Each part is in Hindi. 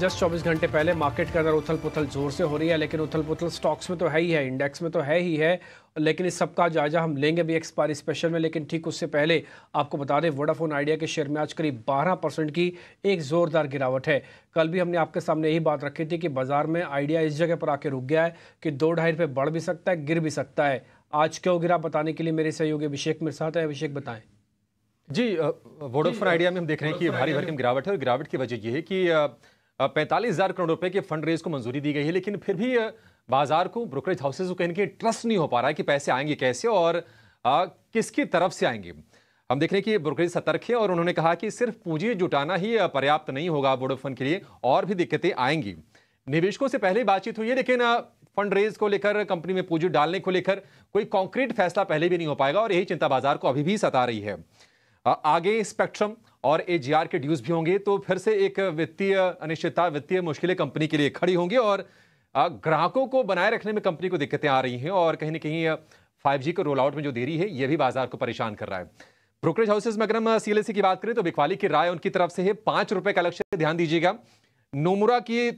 जस्ट चौबीस घंटे पहले मार्केट के अंदर उथल पुथल जोर से हो रही है लेकिन उथल पुथल स्टॉक्स में तो है ही है इंडेक्स में तो है ही है लेकिन इस सबका जायजा हम लेंगे भी एक्सपायरी स्पेशल में लेकिन ठीक उससे पहले आपको बता दें वोडाफोन आइडिया के शेयर में आज करीब 12 परसेंट की एक ज़ोरदार गिरावट है कल भी हमने आपके सामने यही बात रखी थी कि बाजार में आइडिया इस जगह पर आके रुक गया है कि दो ढाई रुपये बढ़ भी सकता है गिर भी सकता है आज क्यों गिरा बताने के लिए मेरे सहयोगी अभिषेक मेरे साथ है अभिषेक बताएं जी वोडोफोन आइडिया में हम देख रहे हैं कि भारी भरकम गिरावट है और गिरावट की वजह यह है कि पैंतालीस हज़ार करोड़ रुपए के फंड रेज को मंजूरी दी गई है लेकिन फिर भी बाजार को ब्रोकरेज हाउसेज को कहीं ट्रस्ट नहीं हो पा रहा है कि पैसे आएंगे कैसे और किसकी तरफ से आएंगे हम देख रहे हैं कि ब्रोकरेज सतर्क है और उन्होंने कहा कि सिर्फ पूंजी जुटाना ही पर्याप्त नहीं होगा वोडोफोन के लिए और भी दिक्कतें आएंगी निवेशकों से पहले बातचीत हुई है लेकिन फंड रेज को लेकर कंपनी में पूंजी डालने को लेकर कोई कॉन्क्रीट फैसला पहले भी नहीं हो पाएगा और यही चिंता बाजार को अभी भी सता रही है आगे स्पेक्ट्रम और ए जी आर के ड्यूज भी होंगे तो फिर से एक वित्तीय अनिश्चितता वित्तीय मुश्किलें कंपनी के लिए खड़ी होंगी और ग्राहकों को बनाए रखने में कंपनी को दिक्कतें आ रही हैं और कहीं ना कहीं फाइव जी के रोल आउट में जो देरी है ये भी बाजार को परेशान कर रहा है ब्रोकरेज हाउसेज में अगर हम सीएलएसी की बात करें तो बिकवाली की राय उनकी तरफ से है पांच रुपए का लक्ष्य ध्यान दीजिएगा नोमुरा की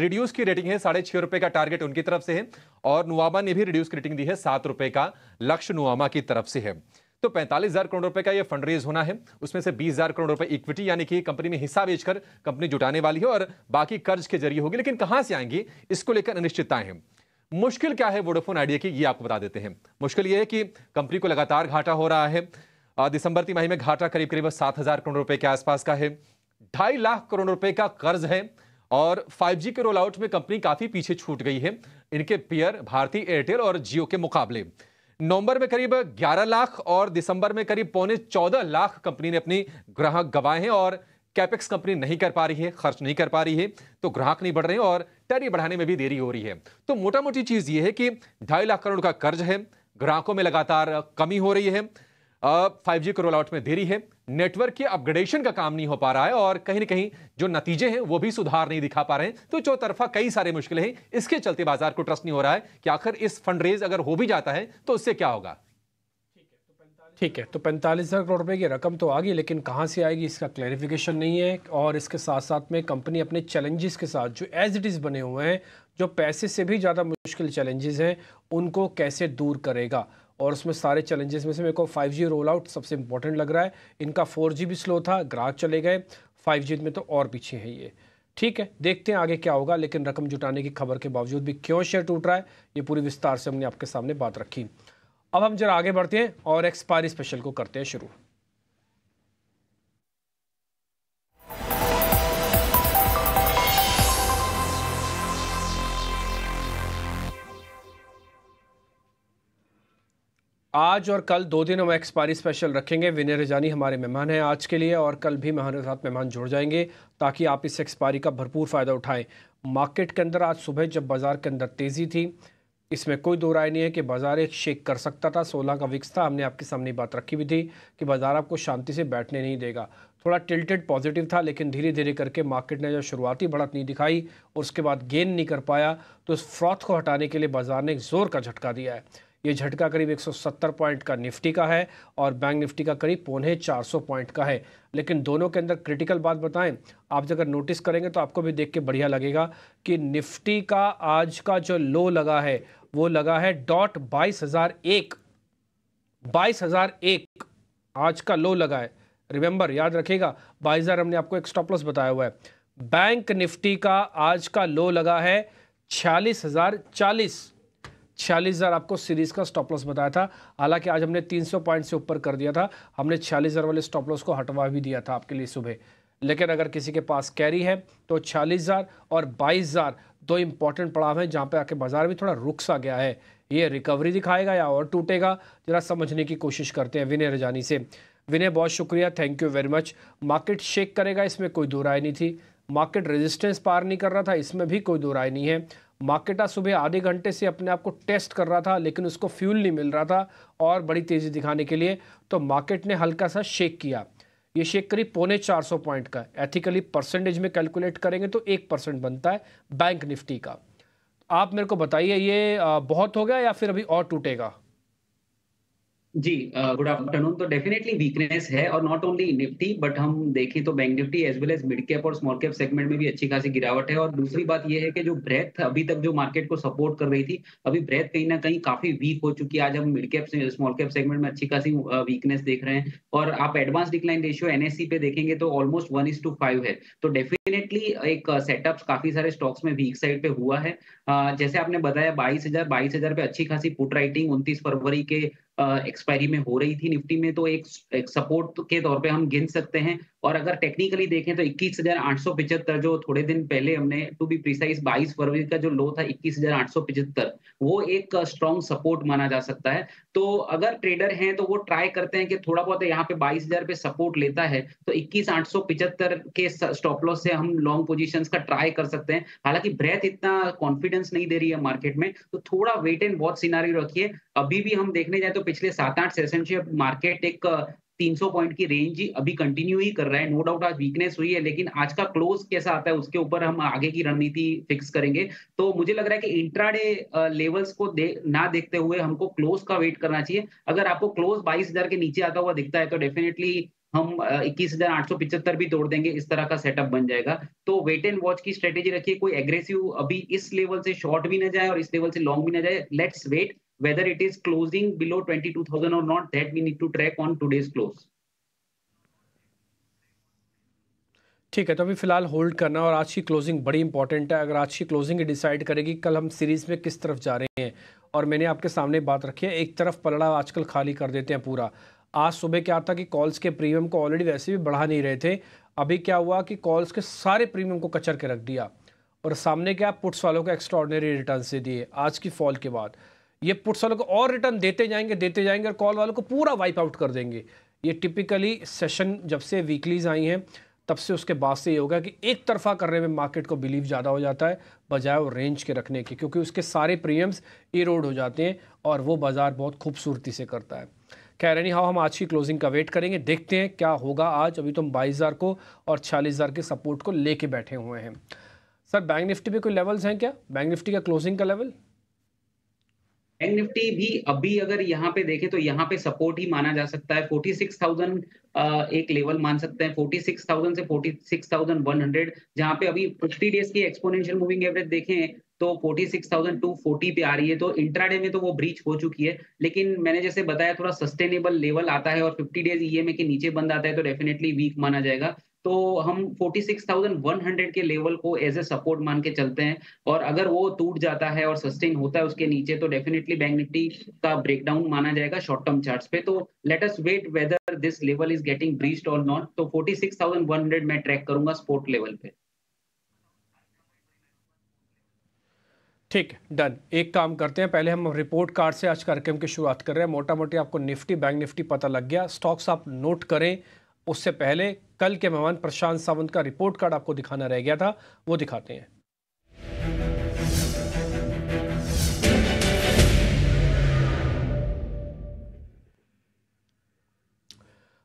रिड्यूस की रेटिंग है साढ़े छह रुपए का टारगेट उनकी तरफ से है और नुआमा ने भी रिड्यूस की रेटिंग दी है सात रुपए का लक्ष्य नुआमा की तरफ से है तो पैंतालीस हजार करोड़ रुपए का ये फंड रेज होना है उसमें से बीस हजार करोड़ रुपए इक्विटी यानी कि कंपनी में हिस्सा बेचकर कंपनी जुटाने वाली है और बाकी कर्ज के जरिए होगी लेकिन कहां से आएंगी इसको लेकर अनिश्चितता है मुश्किल क्या है वोडोफोन आइडिया की ये आपको बता देते हैं मुश्किल ये है कि कंपनी को लगातार घाटा हो रहा है दिसंबर तिमाही में घाटा करीब करीब सात हजार करोड़ रुपए के आसपास का है ढाई लाख करोड़ रुपए का कर्ज है और 5G के रोल आउट में कंपनी काफी पीछे छूट गई है इनके पेयर भारतीय एयरटेल और जियो के मुकाबले नवंबर में करीब 11 लाख और दिसंबर में करीब पौने 14 लाख कंपनी ने अपनी ग्राहक गवाए हैं और कैपेक्स कंपनी नहीं कर पा रही है खर्च नहीं कर पा रही है तो ग्राहक नहीं बढ़ रहे हैं और टैरी बढ़ाने में भी देरी हो रही है तो मोटा मोटी चीज़ ये है कि ढाई लाख करोड़ का कर्ज है ग्राहकों में लगातार कमी हो रही है फाइव जी के रोल आउट में देरी है नेटवर्क के अपग्रेडेशन का काम नहीं हो पा रहा है और कहीं ना कहीं जो नतीजे हैं वो भी सुधार नहीं दिखा पा रहे हैं तो चौतरफा कई सारे मुश्किलें हैं इसके चलते बाजार को ट्रस्ट नहीं हो रहा है कि आखिर इस फंड रेज अगर हो भी जाता है तो उससे क्या होगा ठीक है तो पैंतालीस हज़ार करोड़ रुपए की रकम तो आ गई लेकिन कहाँ से आएगी इसका क्लैरिफिकेशन नहीं है और इसके साथ साथ में कंपनी अपने चैलेंजेस के साथ जो एज इट इज़ बने हुए हैं जो पैसे से भी ज़्यादा मुश्किल चैलेंजेस हैं उनको कैसे दूर करेगा और उसमें सारे चैलेंजेस में से मेरे को 5G रोल आउट सबसे इंपॉर्टेंट लग रहा है इनका 4G भी स्लो था ग्राहक चले गए 5G में तो और पीछे है ये ठीक है देखते हैं आगे क्या होगा लेकिन रकम जुटाने की खबर के बावजूद भी क्यों शेयर टूट रहा है ये पूरी विस्तार से हमने आपके सामने बात रखी अब हम जरा आगे बढ़ते हैं और एक्सपायरी स्पेशल को करते हैं शुरू आज और कल दो दिन हम एक्सपायरी स्पेशल रखेंगे विनय रजानी हमारे मेहमान हैं आज के लिए और कल भी हमारे साथ मेहमान जुड़ जाएंगे ताकि आप इस एक्सपायरी का भरपूर फ़ायदा उठाएं मार्केट के अंदर आज सुबह जब बाज़ार के अंदर तेज़ी थी इसमें कोई दो राय नहीं है कि बाज़ार एक शेक कर सकता था सोलह का विक्स था हमने आपके सामने बात रखी हुई थी कि बाज़ार आपको शांति से बैठने नहीं देगा थोड़ा टिल्टेड पॉजिटिव था लेकिन धीरे धीरे करके मार्केट ने जो शुरुआती बढ़त नहीं दिखाई उसके बाद गेन नहीं कर पाया तो उस फ्रॉथ को हटाने के लिए बाज़ार ने एक ज़ोर का झटका दिया है ये झटका करीब 170 पॉइंट का निफ्टी का है और बैंक निफ्टी का करीब पौने 400 पॉइंट का है लेकिन दोनों के अंदर क्रिटिकल बात बताएं आप अगर नोटिस करेंगे तो आपको भी देख के बढ़िया लगेगा कि निफ्टी का आज का जो लो लगा है वो लगा है डॉट बाईस हज़ार एक बाईस हज़ार एक आज का लो लगा है रिमेंबर याद रखिएगा बाईस हज़ार हमने आपको एक स्टॉपलस बताया हुआ है बैंक निफ्टी का आज का लो लगा है छियालीस हज़ार चालीस छियालीस हज़ार आपको सीरीज़ का स्टॉप लॉस बताया था हालांकि आज हमने 300 पॉइंट से ऊपर कर दिया था हमने छियालीस हज़ार वाले स्टॉप लॉस को हटवा भी दिया था आपके लिए सुबह लेकिन अगर किसी के पास कैरी है तो छियालीस हज़ार और बाईस हज़ार दो इंपॉर्टेंट पड़ाव हैं जहाँ पे आके बाजार भी थोड़ा रुक सा गया है ये रिकवरी दिखाएगा या और टूटेगा जरा समझने की कोशिश करते हैं विनय रजानी से विनय बहुत शुक्रिया thank you very much market shake करेगा इसमें कोई दो राय नहीं थी मार्केट रेजिस्टेंस पार नहीं कर रहा था इसमें भी कोई दो राय नहीं है मार्केटा सुबह आधे घंटे से अपने आप को टेस्ट कर रहा था लेकिन उसको फ्यूल नहीं मिल रहा था और बड़ी तेज़ी दिखाने के लिए तो मार्केट ने हल्का सा शेक किया ये शेक करीब पौने 400 पॉइंट का एथिकली परसेंटेज में कैलकुलेट करेंगे तो एक परसेंट बनता है बैंक निफ्टी का आप मेरे को बताइए ये बहुत हो गया या फिर अभी और टूटेगा जी गुड आफ्टरनून तो डेफिनेटली वीकनेस है और नॉट ओनली निफ्टी बट हम देखें तो bank Nifty as well as mid cap और स्मॉल कैप सेगमेंट में भी अच्छी खासी गिरावट है और दूसरी बात यह है कि जो ब्रेथ अभी तक जो मार्केट को सपोर्ट कर रही थी अभी ब्रेथ कहीं ना कहीं काफी वीक हो चुकी है आज हम mid cap small cap segment में अच्छी खासी वीकनेस देख रहे हैं और आप एडवांस डिक्लाइन रेशियो एनएससी पे देखेंगे तो almost one is to five है तो डेफिनेटली एक सेटअप काफी सारे स्टॉक्स में वीक साइड पे हुआ है जैसे आपने बताया बाईस हजार बाईस हजार पे अच्छी खासी पुट राइटिंग उन्तीस फरवरी के एक्सपायरी में हो रही थी निफ्टी में तो एक, एक सपोर्ट के तौर पे हम गिन सकते हैं और अगर टेक्निकली देखें तो इक्कीस हजार आठ सौ पिछहत्तर जो थोड़े दिन पहले हमने टू बी प्रिसाइज बाईस फरवरी का जो लो था इक्कीस हजार आठ सौ पिछहत्तर वो एक स्ट्रॉन्ग सपोर्ट माना जा सकता है तो अगर ट्रेडर हैं तो वो ट्राई करते हैं कि थोड़ा बहुत यहाँ पे बाईस हजार पे सपोर्ट लेता है तो इक्कीस आठ सौ पिछहत्तर के स्टॉप लॉस से हम लॉन्ग पोजिशन का ट्राई कर सकते हैं हालांकि ब्रेथ इतना कॉन्फिडेंस नहीं दे रही है मार्केट में तो थोड़ा वेट एंड वॉच सीनारी रखिए अभी भी हम देखने जाए तो पिछले सात आठ सेशन से मार्केट एक 300 पॉइंट की रेंज अभी कंटिन्यू ही कर रहा है नो डाउट आज वीकनेस हुई है लेकिन आज का क्लोज कैसा आता है उसके ऊपर हम आगे की रणनीति फिक्स करेंगे तो मुझे लग रहा है कि इंट्राडे लेवल्स को दे, ना देखते हुए हमको क्लोज का वेट करना चाहिए अगर आपको क्लोज बाईस के नीचे आता हुआ दिखता है तो डेफिनेटली हम इक्कीस हजार आठ सौ पिछहत्तर भी तोड़ देंगे इस तरह का सेटअप बन जाएगा तो वेट एंड वॉच की स्ट्रेटेजी रखिए कोई एग्रेसिव अभी इस लेवल से शॉर्ट भी ना जाए और इस लेवल से लॉन्ग भी ना जाए let's wait whether it is closing below 22,000 or not, that we need to track on today's close. ठीक है तो अभी फिलहाल होल्ड करना और आज की क्लोजिंग बड़ी इंपॉर्टेंट है अगर आज की क्लोजिंग ही डिसाइड करेगी कल हम सीरीज़ में किस तरफ जा रहे हैं और मैंने आपके सामने बात रखी है एक तरफ पलड़ा आजकल खाली कर देते हैं पूरा आज सुबह क्या था कि कॉल्स के प्रीमियम को ऑलरेडी वैसे भी बढ़ा नहीं रहे थे अभी क्या हुआ कि कॉल्स के सारे प्रीमियम को कचर के रख दिया और सामने क्या पुट्स वालों को एक्स्ट्रॉर्डनरी रिटर्न से दिए आज की फॉल के बाद ये पुट्स वालों को और रिटर्न देते जाएंगे देते जाएंगे और कॉल वालों को पूरा वाइप आउट कर देंगे ये टिपिकली सेशन जब से वीकलीज आई हैं तब से उसके बाद से ये होगा कि एक तरफा करने में मार्केट को बिलीव ज़्यादा हो जाता है बजाय वो रेंज के रखने के क्योंकि उसके सारे प्रीमियम्स इरोड हो जाते हैं और वो बाज़ार बहुत खूबसूरती से करता है खैर एनी हाउ हम आज की क्लोजिंग का वेट करेंगे देखते हैं क्या होगा आज अभी तो हम बाईस हज़ार को और छियालीस हज़ार के सपोर्ट को लेके बैठे हुए हैं सर बैंक निफ्टी पे कोई लेवल्स हैं क्या बैंक निफ्टी का क्लोजिंग का लेवल बैंक निफ्टी भी अभी अगर यहाँ पे देखें तो यहाँ पे सपोर्ट ही माना जा सकता है 46,000 एक लेवल मान सकते हैं 46,000 से 46,100 जहाँ पे अभी 50 डेज की एक्सपोनेंशियल मूविंग एवरेज देखें तो 46,240 पे आ रही है तो इंट्राडे में तो वो ब्रीच हो चुकी है लेकिन मैंने जैसे बताया थोड़ा सस्टेनेबल लेवल आता है और 50 डेज ईएमए के नीचे बंद आता है तो डेफिनेटली वीक माना जाएगा तो हम 46,100 के लेवल को एज ए सपोर्ट मान के चलते हैं और अगर वो टूट जाता है और सस्टेन होता है उसके नीचे तो डेफिनेटली बैंक निफ्टी का ब्रेकडाउन माना जाएगा शॉर्ट टर्म चार्ट्स पे तो let us wait whether this level is getting breached और नॉट तो 46,100 मैं ट्रैक करूंगा स्पोर्ट लेवल पे ठीक डन एक काम करते हैं पहले हम रिपोर्ट कार्ड से आज कार्यक्रम की शुरुआत कर रहे हैं मोटा मोटी आपको निफ्टी बैंक निफ्टी पता लग गया स्टॉक्स आप नोट करें उससे पहले कल के मेहमान प्रशांत सावंत का रिपोर्ट कार्ड आपको दिखाना रह गया था वो दिखाते हैं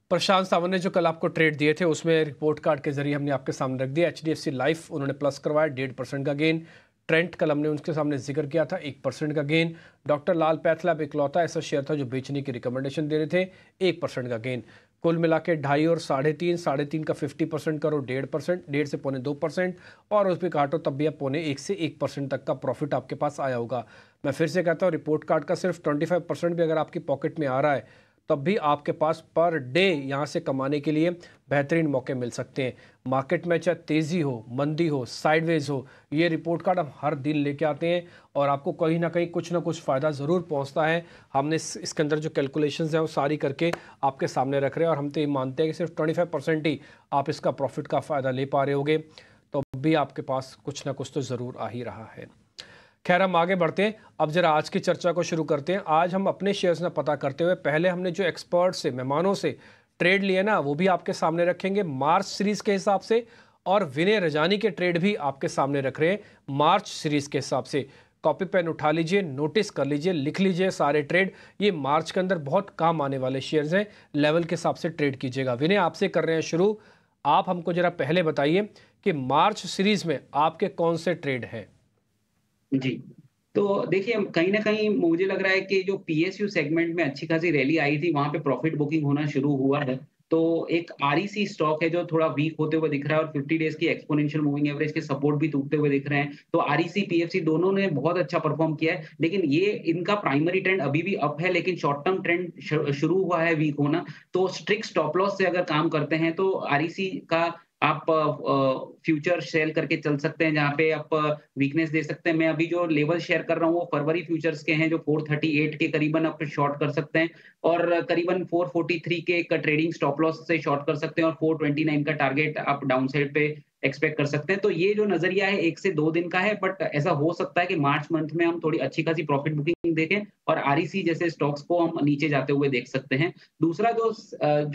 प्रशांत सावंत ने जो कल आपको ट्रेड दिए थे उसमें रिपोर्ट कार्ड के जरिए हमने आपके सामने रख दिया H D F C life उन्होंने प्लस करवाया डेढ़ परसेंट का गेन ट्रेंट कल हमने उनके सामने जिक्र किया था एक परसेंट का गेन डॉक्टर लाल एक इकलौता ऐसा शेयर था जो बेचने की रिकमेंडेशन दे रहे थे एक परसेंट का गेन कुल मिला के ढाई और साढ़े तीन साढ़े तीन का फिफ्टी परसेंट करो डेढ़ परसेंट डेढ़ से पौने दो परसेंट और उस पर काटो तब भी आप पौने एक से एक परसेंट तक का प्रॉफिट आपके पास आया होगा मैं फिर से कहता हूँ रिपोर्ट कार्ड का सिर्फ ट्वेंटी फाइव परसेंट भी अगर आपकी पॉकेट में आ रहा है तब भी आपके पास पर डे यहाँ से कमाने के लिए बेहतरीन मौके मिल सकते हैं मार्केट में चाहे तेज़ी हो मंदी हो साइडवेज हो ये रिपोर्ट कार्ड हम हर दिन लेके आते हैं और आपको कहीं ना कहीं कुछ ना कुछ फ़ायदा ज़रूर पहुंचता है हमने इसके अंदर जो कैलकुलेशंस हैं वो सारी करके आपके सामने रख रहे हैं और हम तो ये मानते हैं कि सिर्फ ट्वेंटी फाइव परसेंट ही आप इसका प्रॉफिट का फ़ायदा ले पा रहे होगे तो भी आपके पास कुछ ना कुछ तो ज़रूर आ ही रहा है खैर हम आगे बढ़ते हैं अब जरा आज की चर्चा को शुरू करते हैं आज हम अपने शेयर्स में पता करते हुए पहले हमने जो एक्सपर्ट से मेहमानों से ट्रेड लिए ना वो भी आपके सामने रखेंगे मार्च सीरीज के हिसाब से और विनय रजानी के ट्रेड भी आपके सामने रख रहे हैं मार्च सीरीज के हिसाब से कॉपी पेन उठा लीजिए नोटिस कर लीजिए लिख लीजिए सारे ट्रेड ये मार्च के अंदर बहुत काम आने वाले शेयर्स हैं लेवल के हिसाब से ट्रेड कीजिएगा विनय आपसे कर रहे हैं शुरू आप हमको जरा पहले बताइए कि मार्च सीरीज में आपके कौन से ट्रेड हैं जी तो देखिए कहीं ना कहीं मुझे लग रहा है कि जो पीएसयू सेगमेंट में अच्छी खासी रैली आई थी वहां पे प्रॉफिट बुकिंग होना शुरू हुआ है तो एक आरईसी स्टॉक e है जो थोड़ा वीक होते हुए दिख रहा है और 50 डेज की एक्सपोनेंशियल मूविंग एवरेज के सपोर्ट भी टूटते हुए दिख रहे हैं तो आरईसी पीएफसी e दोनों ने बहुत अच्छा परफॉर्म किया है लेकिन ये इनका प्राइमरी ट्रेंड अभी भी अप है लेकिन शॉर्ट टर्म ट्रेंड शुरू हुआ है वीक होना तो स्ट्रिक्ट स्टॉप लॉस से अगर काम करते हैं तो आरईसी e का आप फ्यूचर शेयर करके चल सकते हैं जहाँ पे आप वीकनेस दे सकते हैं मैं अभी जो लेवल शेयर कर रहा हूँ वो फरवरी फ्यूचर्स के हैं जो 438 के करीबन आप शॉर्ट कर सकते हैं और करीबन 443 के एक ट्रेडिंग स्टॉप लॉस से शॉर्ट कर सकते हैं और 429 का टारगेट आप डाउन साइड पे एक्सपेक्ट कर सकते हैं तो ये जो नजरिया है एक से दो दिन का है बट ऐसा हो सकता है कि मार्च मंथ में हम थोड़ी अच्छी खासी प्रॉफिट बुकिंग देखें और आरईसी e जैसे स्टॉक्स को हम नीचे जाते हुए देख सकते हैं दूसरा जो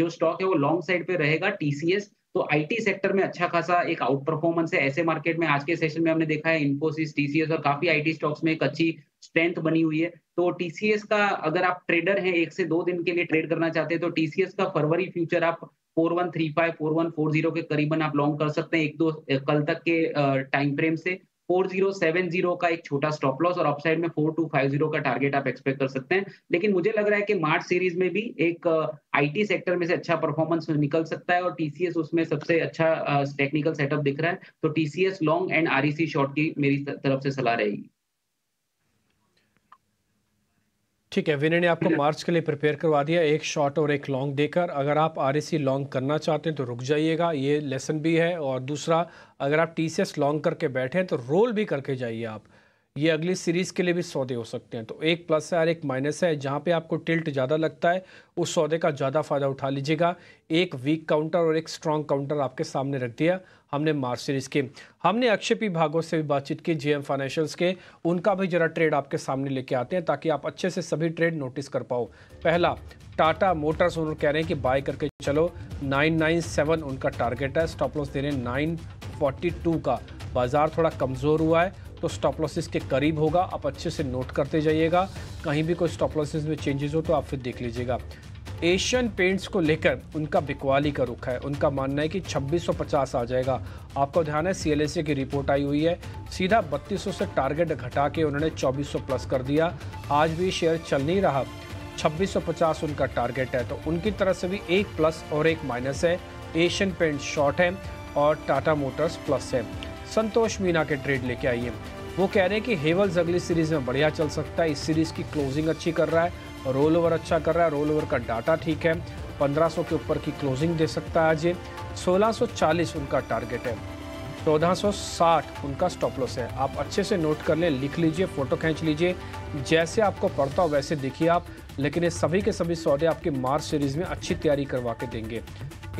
जो स्टॉक है वो लॉन्ग साइड पे रहेगा टीसीएस तो आईटी सेक्टर में अच्छा खासा एक आउट परफॉर्मेंस है ऐसे मार्केट में आज के सेशन में हमने देखा है इन्फोसिस टीसीएस और काफी आईटी स्टॉक्स में एक अच्छी स्ट्रेंथ बनी हुई है तो टीसीएस का अगर आप ट्रेडर हैं एक से दो दिन के लिए ट्रेड करना चाहते हैं तो टीसीएस का फरवरी फ्यूचर आप 4135 4140 के करीबन आप लॉन्ग कर सकते हैं एक दो कल तक के टाइम फ्रेम से 4070 का एक छोटा स्टॉप लॉस और अपसाइड में 4250 का टारगेट आप एक्सपेक्ट कर सकते हैं लेकिन मुझे लग रहा है कि मार्च सीरीज में भी एक आईटी uh, सेक्टर में से अच्छा परफॉर्मेंस निकल सकता है और टीसीएस उसमें सबसे अच्छा टेक्निकल uh, सेटअप दिख रहा है तो TCS long and REC short की मेरी तरफ से सलाह रहेगी ठीक है विनय ने आपको मार्च के लिए प्रिपेयर करवा दिया एक शॉर्ट और एक लॉन्ग देकर अगर आप आर लॉन्ग करना चाहते हैं तो रुक जाइएगा ये लेसन भी है और दूसरा अगर आप टी लॉन्ग करके बैठे हैं तो रोल भी करके जाइए आप ये अगली सीरीज़ के लिए भी सौदे हो सकते हैं तो एक प्लस है और एक माइनस है जहाँ पे आपको टिल्ट ज़्यादा लगता है उस सौदे का ज़्यादा फ़ायदा उठा लीजिएगा एक वीक काउंटर और एक स्ट्रॉन्ग काउंटर आपके सामने रख दिया हमने मार्च सीरीज़ के हमने अक्षय पी भागों से भी बातचीत की जीएम फाइनेंशियल्स के उनका भी जरा ट्रेड आपके सामने लेके आते हैं ताकि आप अच्छे से सभी ट्रेड नोटिस कर पाओ पहला टाटा मोटर्स उन्होंने कह रहे हैं कि बाय करके चलो नाइन उनका टारगेट है स्टॉप लॉस दे रहे हैं 942 का बाज़ार थोड़ा कमज़ोर हुआ है तो स्टॉप लॉसेस के करीब होगा आप अच्छे से नोट करते जाइएगा कहीं भी कोई स्टॉप लॉसेस में चेंजेस हो तो आप फिर देख लीजिएगा एशियन पेंट्स को लेकर उनका बिकवाली का रुख है उनका मानना है कि 2650 आ जाएगा आपको ध्यान है सी की रिपोर्ट आई हुई है सीधा 3200 से टारगेट घटा के उन्होंने 2400 प्लस कर दिया आज भी शेयर चल नहीं रहा 2650 उनका टारगेट है तो उनकी तरफ से भी एक प्लस और एक माइनस है एशियन पेंट शॉर्ट है और टाटा मोटर्स प्लस है संतोष मीना के ट्रेड लेके आई है वो कह रहे हैं कि हेवल्स अगली सीरीज में बढ़िया चल सकता है इस सीरीज की क्लोजिंग अच्छी कर रहा है रोल ओवर अच्छा कर रहा है रोल ओवर का डाटा ठीक है 1500 के ऊपर की क्लोजिंग दे सकता है आज ये 1640 उनका टारगेट है 1460 उनका स्टॉप लॉस है आप अच्छे से नोट कर लें लिख लीजिए फ़ोटो खींच लीजिए जैसे आपको पड़ता हो वैसे देखिए आप लेकिन ये सभी के सभी सौदे आपके मार्च सीरीज़ में अच्छी तैयारी करवा के देंगे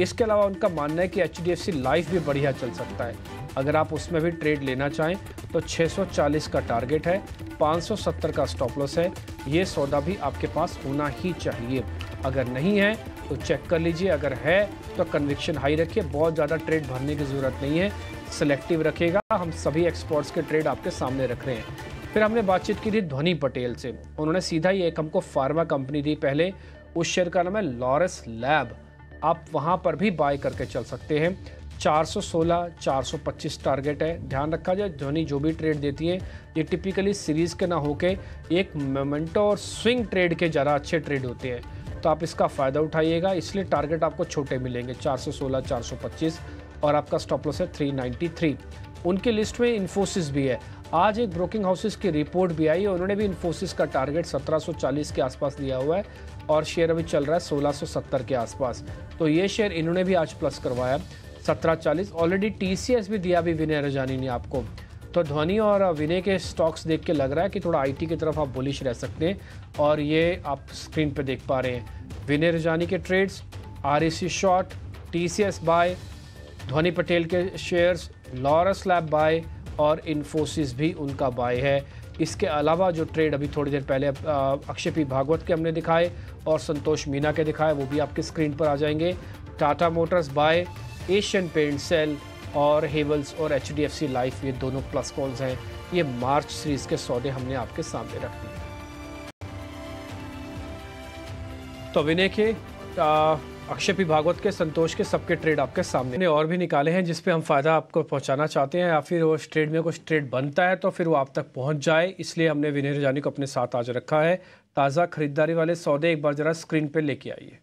इसके अलावा उनका मानना है कि एच लाइफ भी बढ़िया चल सकता है अगर आप उसमें भी ट्रेड लेना चाहें तो 640 का टारगेट है 570 का स्टॉप लॉस है ये सौदा भी आपके पास होना ही चाहिए अगर नहीं है तो चेक कर लीजिए अगर है तो कन्विक्शन हाई रखिए बहुत ज़्यादा ट्रेड भरने की ज़रूरत नहीं है सेलेक्टिव रखेगा हम सभी एक्सपोर्ट्स के ट्रेड आपके सामने रख रहे हैं फिर हमने बातचीत की थी ध्वनि पटेल से उन्होंने सीधा ही एक हमको फार्मा कंपनी दी पहले उस शेयर का नाम है लॉरेंस लैब आप वहाँ पर भी बाय करके चल सकते हैं 416, 425 टारगेट है ध्यान रखा जाए धोनी जो भी ट्रेड देती है ये टिपिकली सीरीज़ के ना होके एक मोमेंटो और स्विंग ट्रेड के ज़रा अच्छे ट्रेड होते हैं तो आप इसका फ़ायदा उठाइएगा इसलिए टारगेट आपको छोटे मिलेंगे 416, 425 और आपका स्टॉप लॉस है 393 उनकी लिस्ट में इन्फोसिस भी है आज एक ब्रोकिंग हाउसेस की रिपोर्ट भी आई है उन्होंने भी इन्फोसिस का टारगेट सत्रह के आसपास दिया हुआ है और शेयर अभी चल रहा है 1670 के आसपास तो ये शेयर इन्होंने भी आज प्लस करवाया सत्रह चालीस ऑलरेडी टी भी दिया भी विनय रजानी ने आपको तो ध्वनि और विनय के स्टॉक्स देख के लग रहा है कि थोड़ा आईटी की तरफ आप बुलिश रह सकते हैं और ये आप स्क्रीन पे देख पा रहे हैं विनय रजानी के trades are short T C S buy Dhwani Patel के शेयर्स लॉरस लैब बाय और इन्फोसिस भी उनका बाय है इसके अलावा जो ट्रेड अभी थोड़ी देर पहले अक्षय पी भागवत के हमने दिखाए और संतोष मीना के दिखाए वो भी आपके स्क्रीन पर आ जाएंगे Tata Motors buy Asian paint sell और हेवल्स और H D F C life ये दोनों प्लस कॉल्स हैं ये मार्च सीरीज़ के सौदे हमने आपके सामने रख दिए तो विनय के अक्षय भागवत के संतोष के सबके ट्रेड आपके सामने ने और भी निकाले हैं जिसपे हम फ़ायदा आपको पहुंचाना चाहते हैं या फिर वो ट्रेड में कुछ ट्रेड बनता है तो फिर वो आप तक पहुंच जाए इसलिए हमने विनय रजानी को अपने साथ आज रखा है ताज़ा खरीदारी वाले सौदे एक बार ज़रा स्क्रीन पर लेके आइए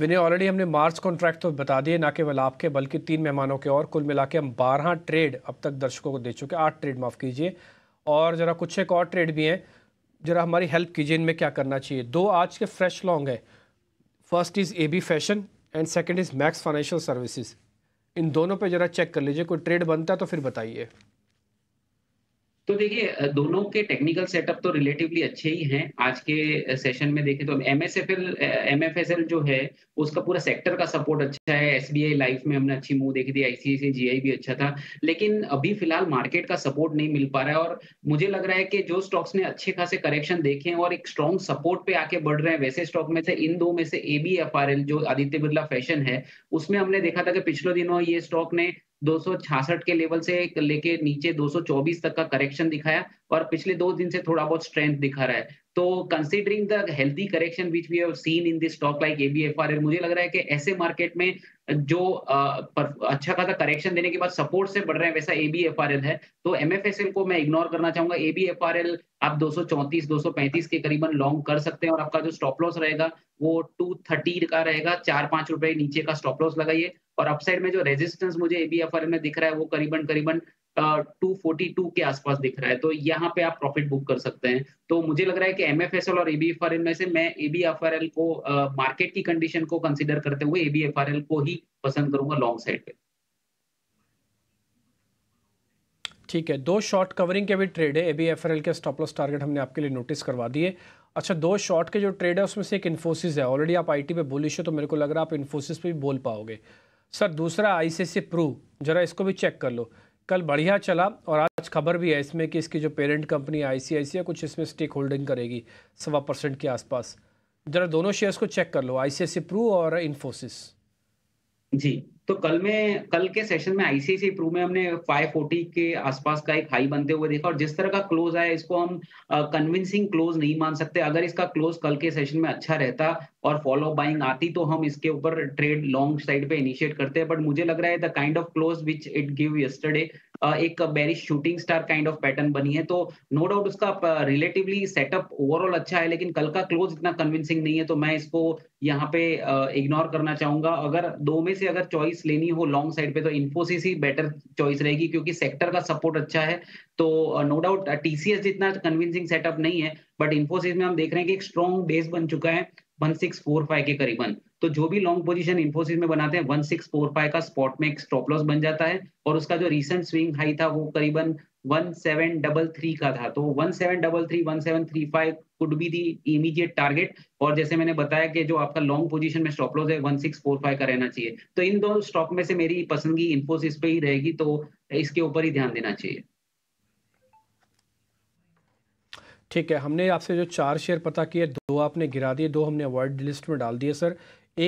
विनय ऑलरेडी हमने मार्च कॉन्ट्रैक्ट तो बता दिए ना केवल आपके बल्कि तीन मेहमानों के और कुल मिला के हम बारह ट्रेड अब तक दर्शकों को दे चुके आठ ट्रेड माफ़ कीजिए और ज़रा कुछ एक और ट्रेड भी हैं ज़रा हमारी हेल्प कीजिए इनमें क्या करना चाहिए दो आज के फ्रेश लॉन्ग है first is A B fashion and second is Max Financial Services इन दोनों पे ज़रा चेक कर लीजिए कोई ट्रेड बनता है तो फिर बताइए तो देखिए दोनों के टेक्निकल सेटअप तो रिलेटिवली अच्छे ही हैं आज के सेशन में देखें तो M S F L M F S L जो है उसका पूरा सेक्टर का सपोर्ट अच्छा है एस बी आई लाइफ में हमने अच्छी मूव देखी थी आईसीआईसी जी आई भी अच्छा था लेकिन अभी फिलहाल मार्केट का सपोर्ट नहीं मिल पा रहा है और मुझे लग रहा है कि जो स्टॉक्स ने अच्छे खासे करेक्शन देखे हैं और एक स्ट्रॉन्ग सपोर्ट पे आके बढ़ रहे हैं वैसे स्टॉक में से इन दो में से A B F R L जो आदित्य बिरला फैशन है उसमें हमने देखा था कि पिछले दिनों ये स्टॉक ने 266 के लेवल से लेके नीचे 224 तक का करेक्शन दिखाया और पिछले दो दिन से थोड़ा बहुत स्ट्रेंथ दिखा रहा है तो considering the correction which we have seen in this stock like ABFRL मुझे लग रहा है कि ऐसे मार्केट में जो अच्छा खासा करेक्शन देने के बाद सपोर्ट से बढ़ रहे हैं वैसा एबीएफआरएल है तो एमएफएसएल को मैं इग्नोर करना चाहूंगा एबीएफआरएल आप 234 235 के करीबन लॉन्ग कर सकते हैं और आपका जो स्टॉप लॉस रहेगा वो 230 का रहेगा चार पांच रुपए नीचे का स्टॉप लॉस लगाइए और अपसाइड में जो रेजिस्टेंस मुझे एबीएफआरएल में दिख रहा है वो करीबन करीबन 242 के आसपास दिख रहा है तो यहाँ पे आप प्रॉफिट बुक कर सकते हैं तो मुझे लग रहा है कि एम एफ एस एल और A B F R L में से मैं A B F R L को मार्केट की कंडीशन को कंसिडर करते हुए A B F R L को ही पसंद करूंगा लॉन्ग साइड पे ठीक है दो शॉर्ट कवरिंग के भी ट्रेड है A B F R L के स्टॉप लॉस टारगेट हमने आपके लिए नोटिस करवा दिए अच्छा दो शॉर्ट के जो ट्रेड है उसमें से एक इन्फोसिस है ऑलरेडी आप आई टी पे बोलिश हो तो मेरे को लग रहा है आप इन्फोसिस पे भी बोल पाओगे सर दूसरा आई सी सी प्रू जरा इसको भी चेक कर लो कल बढ़िया चला और आज खबर भी है इसमें कि इसकी जो पेरेंट कंपनी आई कुछ इसमें स्टेक होल्डिंग करेगी सवा परसेंट के आसपास जरा दोनों शेयर्स को चेक कर लो आईसीआईसी प्रू और इन्फोसिस जी तो कल में कल के सेशन में आईसीआईसी प्रू में हमने 540 के आसपास का एक हाई बनते हुए देखा और जिस तरह का क्लोज आया इसको हम कन्विंसिंग क्लोज नहीं मान सकते अगर इसका क्लोज कल के सेशन में अच्छा रहता और फॉलो बाइंग आती तो हम इसके ऊपर ट्रेड लॉन्ग साइड पे इनिशिएट करते हैं बट मुझे लग रहा है the kind of close which it give yesterday एक very shooting star kind of pattern बनी है तो नो डाउट उसका रिलेटिवली सेटअप ओवरऑल अच्छा है लेकिन कल का क्लोज इतना कन्विंसिंग नहीं है तो मैं इसको यहाँ पे इग्नोर करना चाहूंगा अगर दो में से अगर चॉइस लेनी हो लॉन्ग साइड पे तो इन्फोसिस ही बेटर चॉइस रहेगी क्योंकि सेक्टर का सपोर्ट अच्छा है तो नो डाउट टीसीएस जितना कन्विंसिंग सेटअप नहीं है बट इन्फोसिस में हम देख रहे हैं कि एक स्ट्रॉन्ग बेस बन चुका है 1645 के करीबन तो जो भी लॉन्ग पोजीशन इन्फोसिस में बनाते हैं 1645 का स्पॉट में एक स्टॉप लॉस बन जाता है और उसका जो रीसेंट स्विंग हाई था वो करीबन 1733 का था तो 1733 1735 could be the immediate target और जैसे मैंने बताया कि जो आपका लॉन्ग पोजीशन में स्टॉप लॉस है 1645 का रहना चाहिए तो इन दोनों स्टॉक में से मेरी पसंदगी इन्फोसिस पे ही रहेगी तो इसके ऊपर ही ध्यान देना चाहिए ठीक है हमने आपसे जो चार शेयर पता किए दो आपने गिरा दिए दो हमने अवॉइड लिस्ट में डाल दिए सर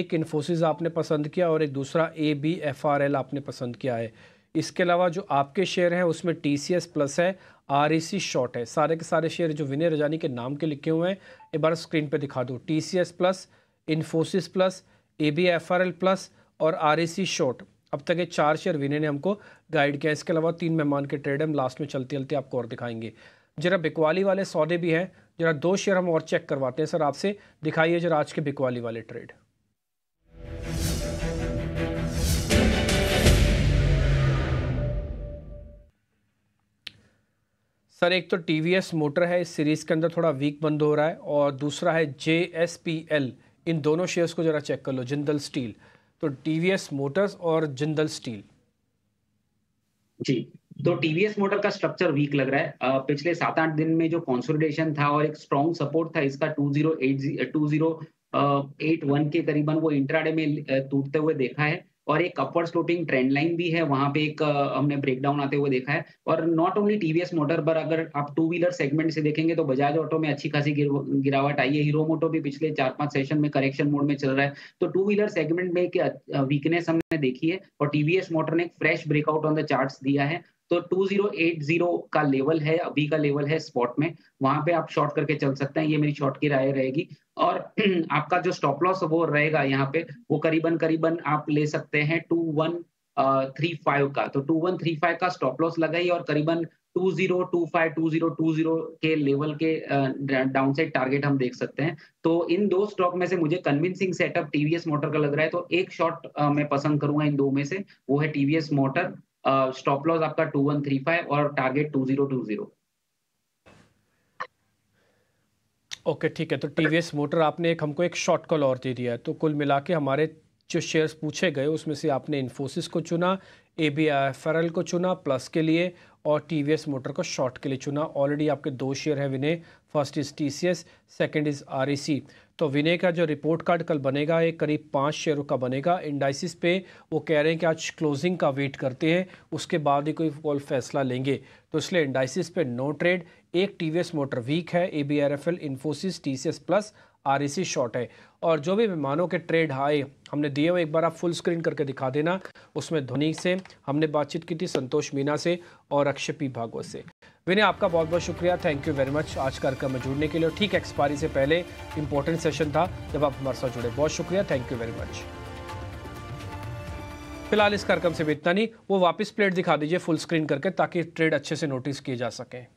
एक इन्फोसिस आपने पसंद किया और एक दूसरा A B F R L आपने पसंद किया है इसके अलावा जो आपके शेयर हैं उसमें टी सी एस प्लस है आर ई सी शॉर्ट है सारे के सारे शेयर जो विनय रजानी के नाम के लिखे हुए हैं एक बार स्क्रीन पर दिखा दो T C S plus Infosys plus A B F R L plus और आर ई सी शॉर्ट अब तक ये चार शेयर विनय ने हमको गाइड किया इसके अलावा तीन मेहमान के ट्रेड हम लास्ट में चलते चलते आपको और दिखाएंगे जरा बिकवाली वाले सौदे भी हैं जरा दो शेयर हम और चेक करवाते हैं सर आपसे दिखाइए जरा आज के बिकवाली वाले ट्रेड सर एक तो टी मोटर है इस सीरीज़ के अंदर थोड़ा वीक बंद हो रहा है और दूसरा है जे एस पी एल इन दोनों शेयर्स को ज़रा चेक कर लो जिंदल स्टील तो टी मोटर्स और जिंदल स्टील जी तो टीवीएस मोटर का स्ट्रक्चर वीक लग रहा है uh, पिछले सात आठ दिन में जो कॉन्सोलिडेशन था और एक स्ट्रॉन्ग सपोर्ट था इसका two zero two zero eight one के करीबन वो इंट्राडे में टूटते हुए देखा है और एक अपर स्लोटिंग ट्रेंड लाइन भी है वहां पे एक हमने ब्रेकडाउन आते हुए देखा है और नॉट ओनली टीवीएस मोटर पर अगर आप टू व्हीलर सेगमेंट से देखेंगे तो बजाज ऑटो में अच्छी खासी गिर, गिरावट आई है हीरो मोटो भी पिछले चार पांच सेशन में करेक्शन मोड में चल रहा है तो टू व्हीलर सेगमेंट में एक वीकनेस हमने देखी है और टीवीएस मोटर ने एक fresh breakout on the chart दिया है तो 2080 का लेवल है अभी का लेवल है स्पॉट में वहां पे आप शॉर्ट करके चल सकते हैं ये मेरी शॉर्ट की राय रहेगी और आपका जो स्टॉप लॉस वो रहेगा यहाँ पे वो करीबन करीबन आप ले सकते हैं टू वन थ्री फाइव का तो टू वन थ्री फाइव का स्टॉप लॉस ही और करीबन two zero two five two zero two zero के लेवल के डाउन साइड टारगेट हम देख सकते हैं तो इन दो स्टॉक में से मुझे कन्विंसिंग सेटअप टीवीएस मोटर का लग रहा है तो एक शॉट uh, मैं पसंद करूंगा इन दो में से वो है TVS motor stop uh, loss आपका टू वन थ्री फाइव और target two two zero zero okay ठीक है तो टीवीएस मोटर आपने एक हमको एक शॉर्ट कॉल और दे दिया है तो कुल मिला के हमारे जो शेयर्स पूछे गए उसमें से आपने इन्फोसिस को चुना A B I F R L को चुना प्लस के लिए और टी वी एस मोटर को शॉर्ट के लिए चुना ऑलरेडी आपके दो शेयर हैं Vinay first is T C S second is R E C तो विनय का जो रिपोर्ट कार्ड कल बनेगा ये करीब पाँच शेयरों का बनेगा इंडाइसिस पे वो कह रहे हैं कि आज क्लोजिंग का वेट करते हैं उसके बाद ही कोई कॉल फैसला लेंगे तो इसलिए इंडाइसिस पे नो ट्रेड एक टी मोटर वीक है A B R F L Infosys T C S plus R short है और जो भी मेहमानों के ट्रेड हाई हमने दिए हुए एक बार आप फुल स्क्रीन करके दिखा देना उसमें धोनी से हमने बातचीत की थी संतोष मीना से और अक्षय पी भागवत से विनय आपका बहुत बहुत शुक्रिया थैंक यू वेरी मच आज कार्यक्रम में जुड़ने के लिए ठीक एक्सपायरी से पहले इंपॉर्टेंट सेशन था जब आप हमारे साथ जुड़े बहुत शुक्रिया थैंक यू वेरी मच फिलहाल इस कार्यक्रम से भी इतना नहीं वो वापस प्लेट दिखा दीजिए फुल स्क्रीन करके ताकि ट्रेड अच्छे से नोटिस किए जा सकें